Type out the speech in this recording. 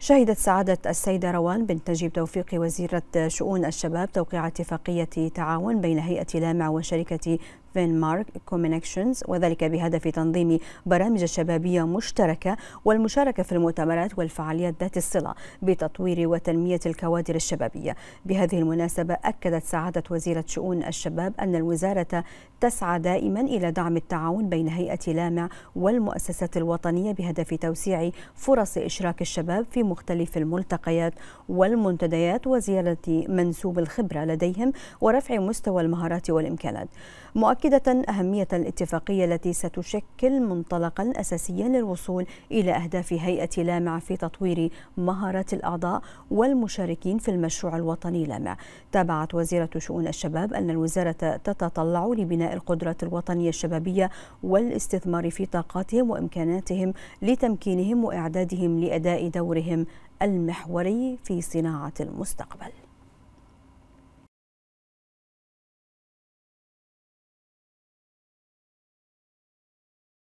شهدت سعادة السيدة روان بنت نجيب توفيق وزيرة شؤون الشباب توقيع اتفاقية تعاون بين هيئة لامع وشركة دنمارك كومينكشنز وذلك بهدف تنظيم برامج شبابية مشتركة والمشاركة في المؤتمرات والفعاليات ذات الصلة بتطوير وتنمية الكوادر الشبابية بهذه المناسبة أكدت سعادة وزيرة شؤون الشباب أن الوزارة تسعى دائما إلى دعم التعاون بين هيئة لامع والمؤسسات الوطنية بهدف توسيع فرص إشراك الشباب في مختلف الملتقيات والمنتديات وزيادة منسوب الخبرة لديهم ورفع مستوى المهارات والإمكانات مؤكد مؤكدة أهمية الاتفاقية التي ستشكل منطلقا أساسيا للوصول إلى أهداف هيئة لامع في تطوير مهارات الأعضاء والمشاركين في المشروع الوطني لامع تابعت وزيرة شؤون الشباب أن الوزارة تتطلع لبناء القدرات الوطنية الشبابية والاستثمار في طاقاتهم وإمكاناتهم لتمكينهم وإعدادهم لأداء دورهم المحوري في صناعة المستقبل